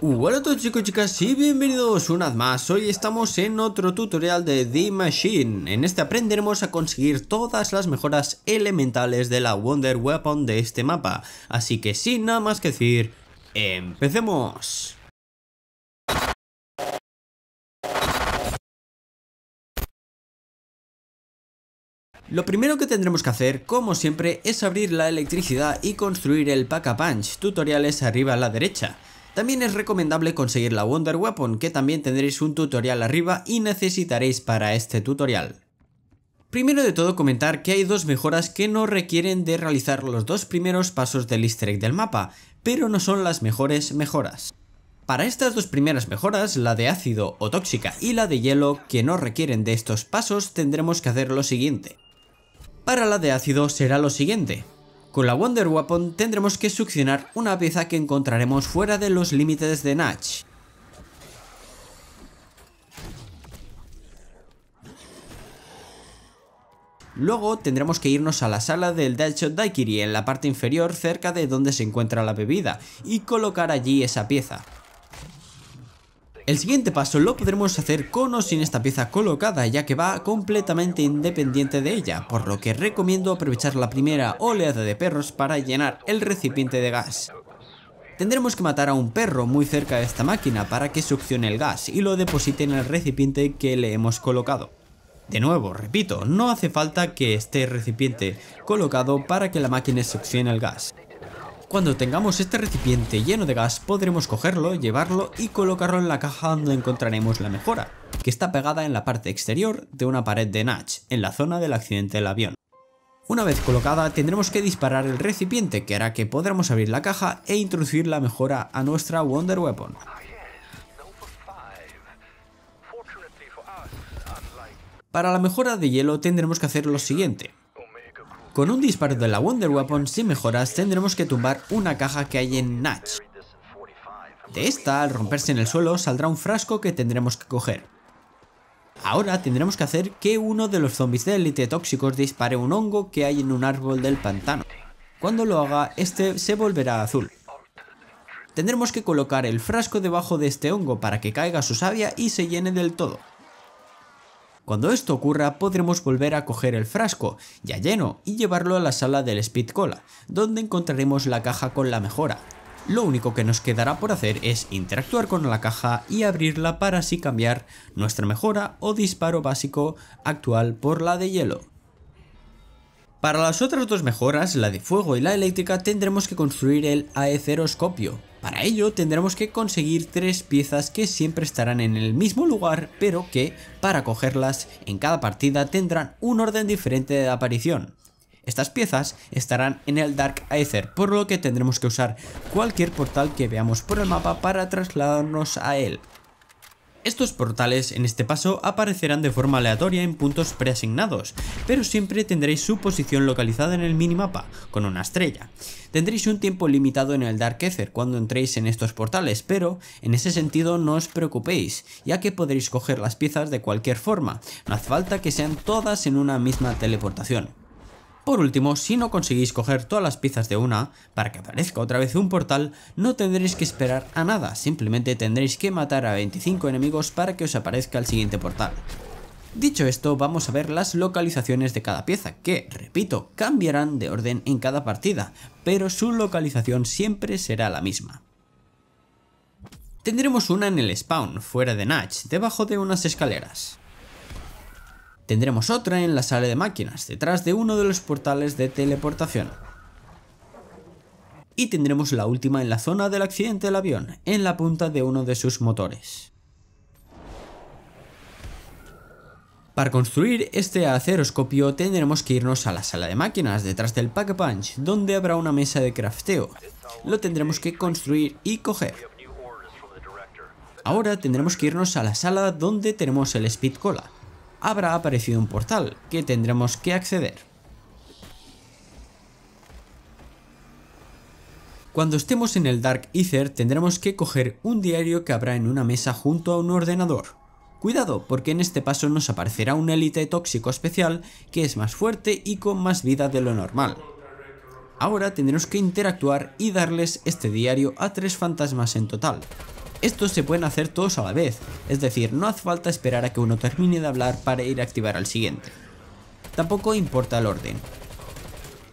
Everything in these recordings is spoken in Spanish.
Hola a todos chicos y chicas y bienvenidos una vez más, hoy estamos en otro tutorial de The Machine En este aprenderemos a conseguir todas las mejoras elementales de la Wonder Weapon de este mapa Así que sin nada más que decir, ¡empecemos! Lo primero que tendremos que hacer, como siempre, es abrir la electricidad y construir el Pack-a-Punch, tutoriales arriba a la derecha también es recomendable conseguir la Wonder Weapon, que también tendréis un tutorial arriba y necesitaréis para este tutorial. Primero de todo comentar que hay dos mejoras que no requieren de realizar los dos primeros pasos del easter egg del mapa, pero no son las mejores mejoras. Para estas dos primeras mejoras, la de ácido o tóxica y la de hielo, que no requieren de estos pasos, tendremos que hacer lo siguiente. Para la de ácido será lo siguiente, con la Wonder Weapon tendremos que succionar una pieza que encontraremos fuera de los límites de Natch. Luego tendremos que irnos a la sala del Deadshot Daikiri en la parte inferior cerca de donde se encuentra la bebida y colocar allí esa pieza. El siguiente paso lo podremos hacer con o sin esta pieza colocada ya que va completamente independiente de ella, por lo que recomiendo aprovechar la primera oleada de perros para llenar el recipiente de gas. Tendremos que matar a un perro muy cerca de esta máquina para que succione el gas y lo deposite en el recipiente que le hemos colocado. De nuevo, repito, no hace falta que esté recipiente colocado para que la máquina succione el gas. Cuando tengamos este recipiente lleno de gas podremos cogerlo, llevarlo y colocarlo en la caja donde encontraremos la mejora, que está pegada en la parte exterior de una pared de Natch, en la zona del accidente del avión. Una vez colocada tendremos que disparar el recipiente que hará que podremos abrir la caja e introducir la mejora a nuestra Wonder Weapon. Para la mejora de hielo tendremos que hacer lo siguiente, con un disparo de la Wonder Weapon sin mejoras tendremos que tumbar una caja que hay en Natch. De esta, al romperse en el suelo, saldrá un frasco que tendremos que coger. Ahora tendremos que hacer que uno de los zombies de élite tóxicos dispare un hongo que hay en un árbol del pantano. Cuando lo haga, este se volverá azul. Tendremos que colocar el frasco debajo de este hongo para que caiga su savia y se llene del todo. Cuando esto ocurra podremos volver a coger el frasco, ya lleno, y llevarlo a la sala del Speed Cola, donde encontraremos la caja con la mejora. Lo único que nos quedará por hacer es interactuar con la caja y abrirla para así cambiar nuestra mejora o disparo básico actual por la de hielo. Para las otras dos mejoras, la de fuego y la eléctrica, tendremos que construir el Aetheroscopio. Para ello tendremos que conseguir tres piezas que siempre estarán en el mismo lugar, pero que, para cogerlas, en cada partida tendrán un orden diferente de aparición. Estas piezas estarán en el Dark Aether, por lo que tendremos que usar cualquier portal que veamos por el mapa para trasladarnos a él. Estos portales en este paso aparecerán de forma aleatoria en puntos preasignados, pero siempre tendréis su posición localizada en el minimapa, con una estrella. Tendréis un tiempo limitado en el Dark Ether cuando entréis en estos portales, pero en ese sentido no os preocupéis, ya que podréis coger las piezas de cualquier forma, no hace falta que sean todas en una misma teleportación. Por último, si no conseguís coger todas las piezas de una, para que aparezca otra vez un portal, no tendréis que esperar a nada, simplemente tendréis que matar a 25 enemigos para que os aparezca el siguiente portal. Dicho esto, vamos a ver las localizaciones de cada pieza, que, repito, cambiarán de orden en cada partida, pero su localización siempre será la misma. Tendremos una en el spawn, fuera de Natch, debajo de unas escaleras. Tendremos otra en la sala de máquinas, detrás de uno de los portales de teleportación. Y tendremos la última en la zona del accidente del avión, en la punta de uno de sus motores. Para construir este aceroscopio tendremos que irnos a la sala de máquinas detrás del Pack Punch, donde habrá una mesa de crafteo. Lo tendremos que construir y coger. Ahora tendremos que irnos a la sala donde tenemos el Speed Cola, habrá aparecido un portal que tendremos que acceder. Cuando estemos en el Dark Ether tendremos que coger un diario que habrá en una mesa junto a un ordenador. Cuidado, porque en este paso nos aparecerá un élite tóxico especial que es más fuerte y con más vida de lo normal. Ahora tendremos que interactuar y darles este diario a tres fantasmas en total, estos se pueden hacer todos a la vez, es decir, no hace falta esperar a que uno termine de hablar para ir a activar al siguiente. Tampoco importa el orden.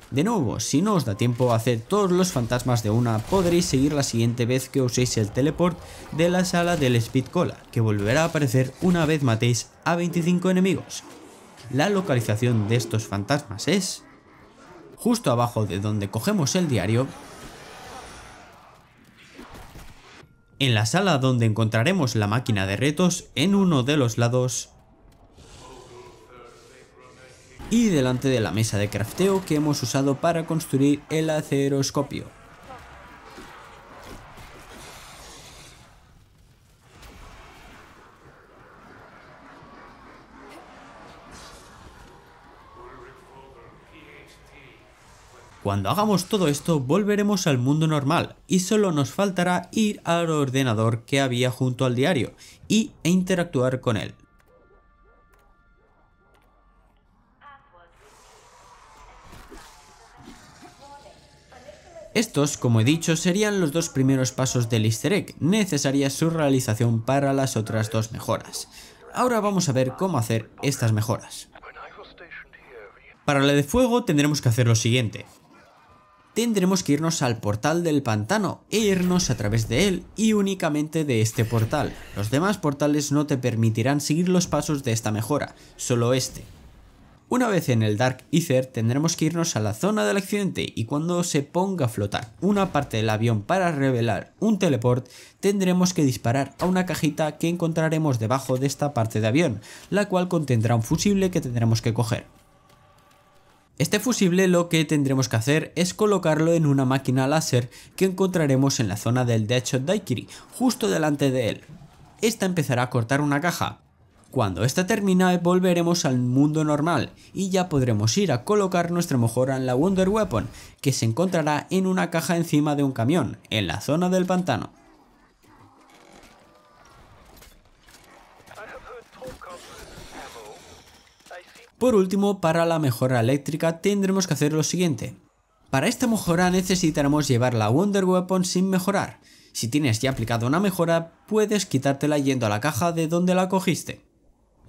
De nuevo, si no os da tiempo a hacer todos los fantasmas de una, podréis seguir la siguiente vez que uséis el teleport de la sala del Speed Cola, que volverá a aparecer una vez matéis a 25 enemigos. La localización de estos fantasmas es... Justo abajo de donde cogemos el diario, en la sala donde encontraremos la máquina de retos en uno de los lados y delante de la mesa de crafteo que hemos usado para construir el aceroscopio. Cuando hagamos todo esto volveremos al mundo normal y solo nos faltará ir al ordenador que había junto al diario y e interactuar con él. Estos, como he dicho, serían los dos primeros pasos del easter egg, necesaria su realización para las otras dos mejoras. Ahora vamos a ver cómo hacer estas mejoras. Para la de fuego tendremos que hacer lo siguiente, tendremos que irnos al portal del pantano e irnos a través de él y únicamente de este portal. Los demás portales no te permitirán seguir los pasos de esta mejora, solo este. Una vez en el Dark Ether tendremos que irnos a la zona del accidente y cuando se ponga a flotar una parte del avión para revelar un teleport tendremos que disparar a una cajita que encontraremos debajo de esta parte de avión, la cual contendrá un fusible que tendremos que coger. Este fusible lo que tendremos que hacer es colocarlo en una máquina láser que encontraremos en la zona del Deadshot Daikiri, justo delante de él. Esta empezará a cortar una caja. Cuando esta termina volveremos al mundo normal y ya podremos ir a colocar nuestra mejora en la Wonder Weapon, que se encontrará en una caja encima de un camión, en la zona del pantano. Por último, para la mejora eléctrica tendremos que hacer lo siguiente. Para esta mejora necesitaremos llevar la Wonder Weapon sin mejorar. Si tienes ya aplicada una mejora, puedes quitártela yendo a la caja de donde la cogiste.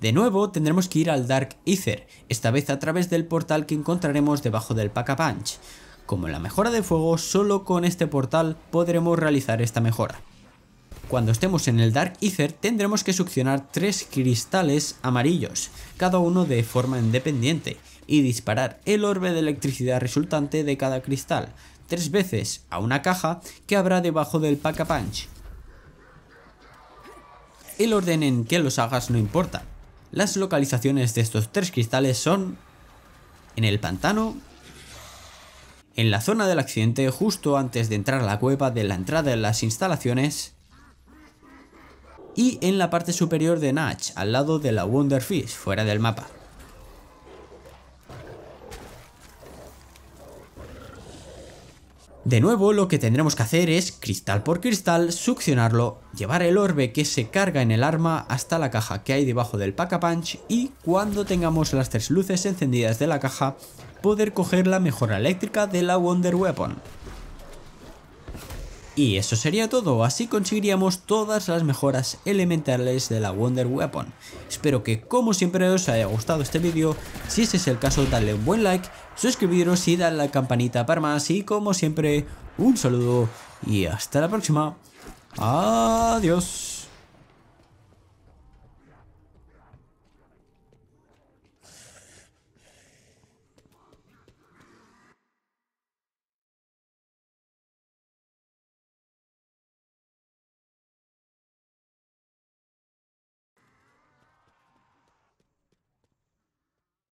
De nuevo tendremos que ir al Dark Ether, esta vez a través del portal que encontraremos debajo del Pack-a-Punch. Como en la mejora de fuego, solo con este portal podremos realizar esta mejora. Cuando estemos en el Dark Ether tendremos que succionar tres cristales amarillos, cada uno de forma independiente, y disparar el orbe de electricidad resultante de cada cristal, tres veces a una caja que habrá debajo del Pack-a-Punch. El orden en que los hagas no importa. Las localizaciones de estos tres cristales son... En el pantano, en la zona del accidente justo antes de entrar a la cueva de la entrada de las instalaciones y en la parte superior de Natch, al lado de la Wonderfish, fuera del mapa. De nuevo, lo que tendremos que hacer es, cristal por cristal, succionarlo, llevar el orbe que se carga en el arma hasta la caja que hay debajo del Pack-a-Punch y, cuando tengamos las tres luces encendidas de la caja, poder coger la mejora eléctrica de la Wonder Weapon. Y eso sería todo, así conseguiríamos todas las mejoras elementales de la Wonder Weapon. Espero que como siempre os haya gustado este vídeo, si ese es el caso dale un buen like, suscribiros y dadle a la campanita para más y como siempre un saludo y hasta la próxima. Adiós.